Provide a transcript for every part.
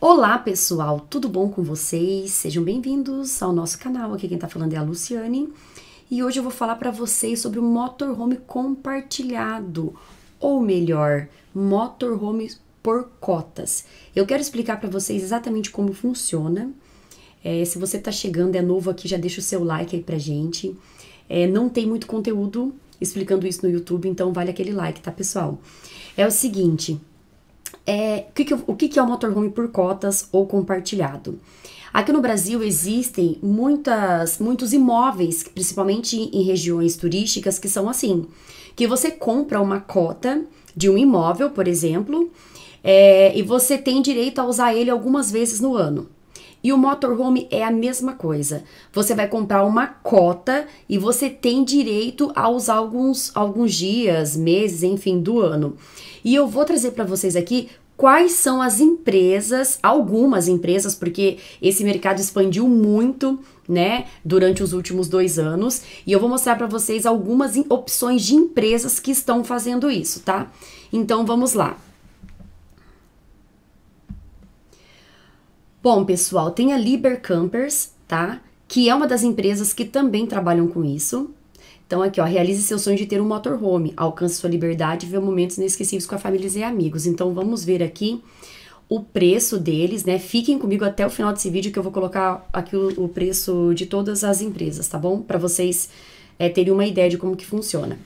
Olá pessoal, tudo bom com vocês? Sejam bem-vindos ao nosso canal. Aqui quem tá falando é a Luciane e hoje eu vou falar para vocês sobre o motorhome compartilhado, ou melhor, motorhome por cotas. Eu quero explicar para vocês exatamente como funciona. É, se você tá chegando, é novo aqui, já deixa o seu like aí pra gente. É, não tem muito conteúdo explicando isso no YouTube, então vale aquele like, tá pessoal? É o seguinte, é, o, que, que, o que, que é o motorhome por cotas ou compartilhado. Aqui no Brasil existem muitas, muitos imóveis, principalmente em regiões turísticas, que são assim: que você compra uma cota de um imóvel, por exemplo, é, e você tem direito a usar ele algumas vezes no ano. E o motorhome é a mesma coisa. Você vai comprar uma cota e você tem direito a usar alguns, alguns dias, meses, enfim, do ano. E eu vou trazer para vocês aqui quais são as empresas, algumas empresas, porque esse mercado expandiu muito, né, durante os últimos dois anos, e eu vou mostrar para vocês algumas opções de empresas que estão fazendo isso, tá? Então vamos lá. Bom, pessoal, tem a Liber Campers, tá? Que é uma das empresas que também trabalham com isso. Então, aqui, ó, realize seu sonho de ter um motorhome, alcance sua liberdade e vê momentos inesquecíveis com a família e amigos. Então, vamos ver aqui o preço deles, né? Fiquem comigo até o final desse vídeo que eu vou colocar aqui o, o preço de todas as empresas, tá bom? Para vocês é, terem uma ideia de como que funciona.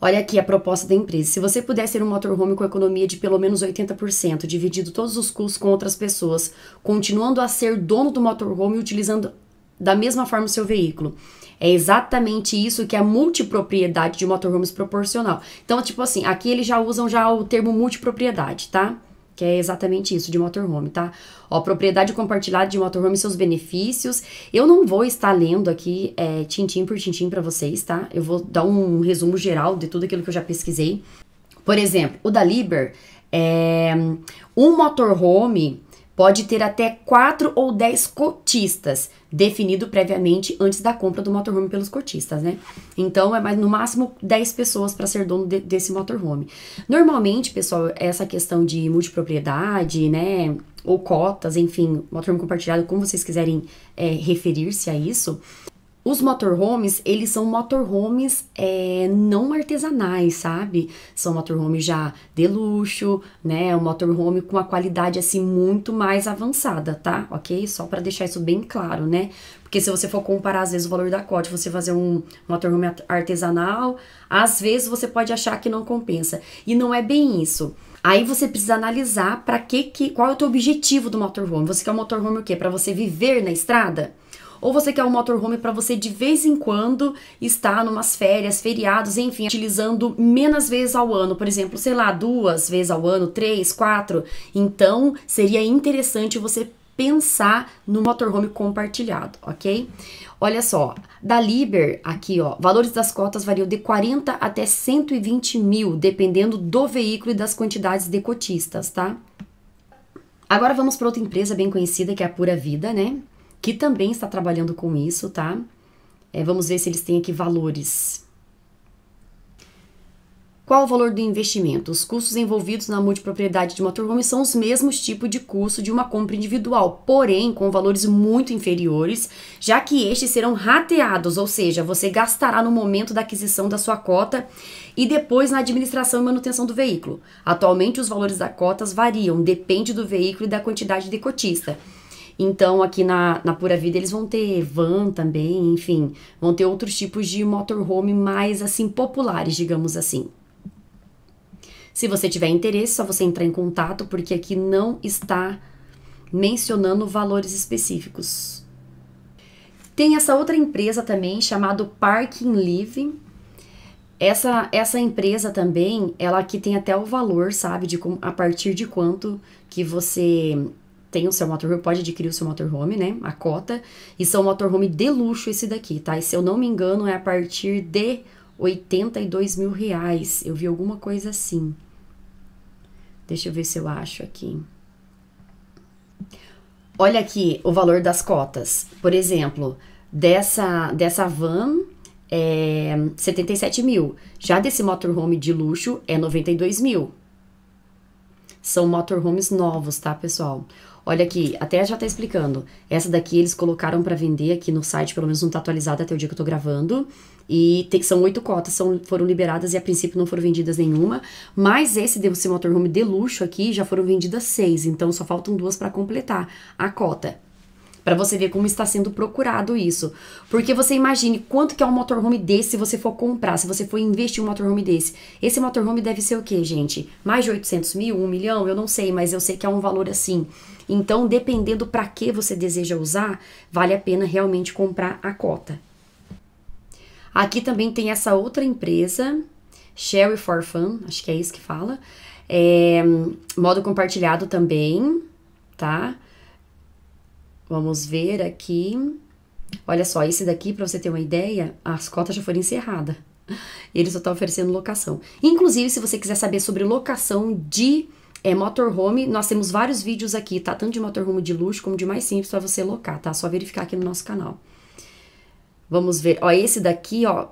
Olha aqui a proposta da empresa. Se você puder ser um motorhome com economia de pelo menos 80%, dividido todos os custos com outras pessoas, continuando a ser dono do motorhome e utilizando da mesma forma o seu veículo. É exatamente isso que a é multipropriedade de motorhomes proporcional. Então, tipo assim, aqui eles já usam já o termo multipropriedade, tá? que é exatamente isso de motorhome, tá? Ó, propriedade compartilhada de motorhome e seus benefícios. Eu não vou estar lendo aqui é, tintim por tintim para vocês, tá? Eu vou dar um resumo geral de tudo aquilo que eu já pesquisei. Por exemplo, o da Liber, é, um motorhome pode ter até 4 ou 10 cotistas, definido previamente antes da compra do motorhome pelos cotistas, né? Então é mais no máximo 10 pessoas para ser dono de, desse motorhome. Normalmente, pessoal, essa questão de multipropriedade, né, ou cotas, enfim, motorhome compartilhado, como vocês quiserem é, referir-se a isso, os motorhomes, eles são motorhomes é, não artesanais, sabe? São motorhomes já de luxo, né? Um motorhome com uma qualidade assim muito mais avançada, tá? Ok? Só para deixar isso bem claro, né? Porque se você for comparar às vezes o valor da cota, você fazer um motorhome artesanal, às vezes você pode achar que não compensa. E não é bem isso. Aí você precisa analisar para que, que qual é o teu objetivo do motorhome. Você quer um motorhome o quê? Para você viver na estrada? Ou você quer um motorhome para você de vez em quando estar numas férias, feriados, enfim, utilizando menos vezes ao ano, por exemplo, sei lá, duas vezes ao ano, três, quatro. Então, seria interessante você pensar no motorhome compartilhado, ok? Olha só, da Liber, aqui ó, valores das cotas variam de 40 até 120 mil, dependendo do veículo e das quantidades de cotistas, tá? Agora vamos para outra empresa bem conhecida que é a Pura Vida, né? que também está trabalhando com isso, tá? É, vamos ver se eles têm aqui valores. Qual o valor do investimento? Os custos envolvidos na multipropriedade de uma são os mesmos tipos de custo de uma compra individual, porém com valores muito inferiores, já que estes serão rateados, ou seja, você gastará no momento da aquisição da sua cota e depois na administração e manutenção do veículo. Atualmente os valores das cotas variam, depende do veículo e da quantidade de cotista. Então, aqui na, na Pura Vida, eles vão ter van também, enfim, vão ter outros tipos de motorhome mais, assim, populares, digamos assim. Se você tiver interesse, só você entrar em contato, porque aqui não está mencionando valores específicos. Tem essa outra empresa também, chamado Parking Live Essa, essa empresa também, ela aqui tem até o valor, sabe, de a partir de quanto que você tem o seu motorhome, pode adquirir o seu motorhome, né? A cota. E são motorhome de luxo esse daqui, tá? E se eu não me engano, é a partir de 82 mil reais. Eu vi alguma coisa assim. Deixa eu ver se eu acho aqui. Olha aqui o valor das cotas. Por exemplo, dessa, dessa van é 77 mil. Já desse motorhome de luxo é 92 mil são motorhomes novos, tá, pessoal? Olha aqui, até já tá explicando. Essa daqui eles colocaram para vender aqui no site, pelo menos não tá atualizada até o dia que eu tô gravando. E tem, são oito cotas, são, foram liberadas e a princípio não foram vendidas nenhuma. Mas esse desse motorhome de luxo aqui já foram vendidas seis, então só faltam duas para completar a cota para você ver como está sendo procurado isso. Porque você imagine quanto que é um motorhome desse se você for comprar, se você for investir um motorhome desse. Esse motorhome deve ser o quê, gente? Mais de 800 mil, 1 milhão? Eu não sei, mas eu sei que é um valor assim. Então, dependendo para que você deseja usar, vale a pena realmente comprar a cota. Aqui também tem essa outra empresa, Sherry for Fun, acho que é isso que fala. É, modo compartilhado também, tá? Vamos ver aqui. Olha só, esse daqui, para você ter uma ideia, as cotas já foram encerradas. Ele só está oferecendo locação. Inclusive, se você quiser saber sobre locação de é, motorhome, nós temos vários vídeos aqui, tá? Tanto de motorhome de luxo como de mais simples para você locar, tá? Só verificar aqui no nosso canal. Vamos ver. Ó, esse daqui, ó.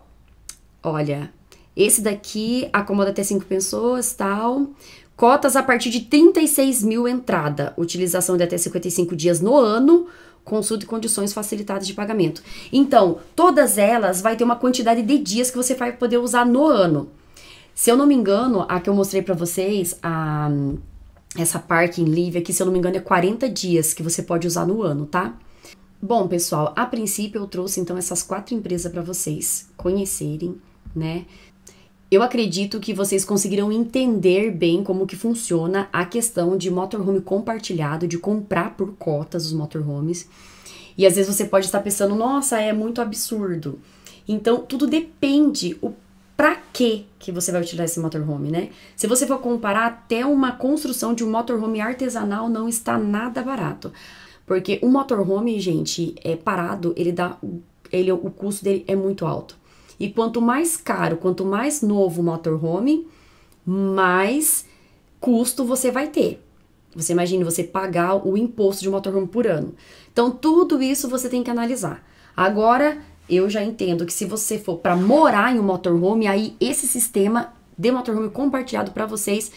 Olha, esse daqui acomoda até cinco pessoas, tal. Cotas a partir de 36 mil entrada, utilização de até 55 dias no ano, consulta e condições facilitadas de pagamento. Então, todas elas vai ter uma quantidade de dias que você vai poder usar no ano. Se eu não me engano, a que eu mostrei para vocês, a, essa parking livre aqui, se eu não me engano, é 40 dias que você pode usar no ano, tá? Bom, pessoal, a princípio eu trouxe então essas quatro empresas para vocês conhecerem, né? Eu acredito que vocês conseguiram entender bem como que funciona a questão de motorhome compartilhado, de comprar por cotas os motorhomes. E às vezes você pode estar pensando, nossa, é muito absurdo. Então, tudo depende o para que que você vai utilizar esse motorhome, né? Se você for comparar, até uma construção de um motorhome artesanal não está nada barato. Porque um motorhome, gente, é parado, ele dá ele o custo dele é muito alto. E quanto mais caro, quanto mais novo o motorhome, mais custo você vai ter. Você imagina você pagar o imposto de motorhome por ano. Então, tudo isso você tem que analisar. Agora, eu já entendo que se você for para morar em um motorhome, aí esse sistema de motorhome compartilhado para vocês,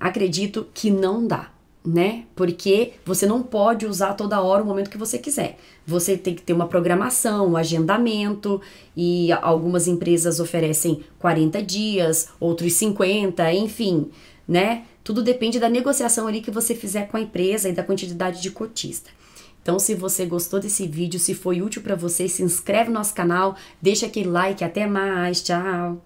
acredito que não dá né? Porque você não pode usar toda hora o momento que você quiser. Você tem que ter uma programação, um agendamento, e algumas empresas oferecem 40 dias, outros 50, enfim, né? Tudo depende da negociação ali que você fizer com a empresa e da quantidade de cotista. Então, se você gostou desse vídeo, se foi útil para você, se inscreve no nosso canal, deixa aquele like, até mais, tchau!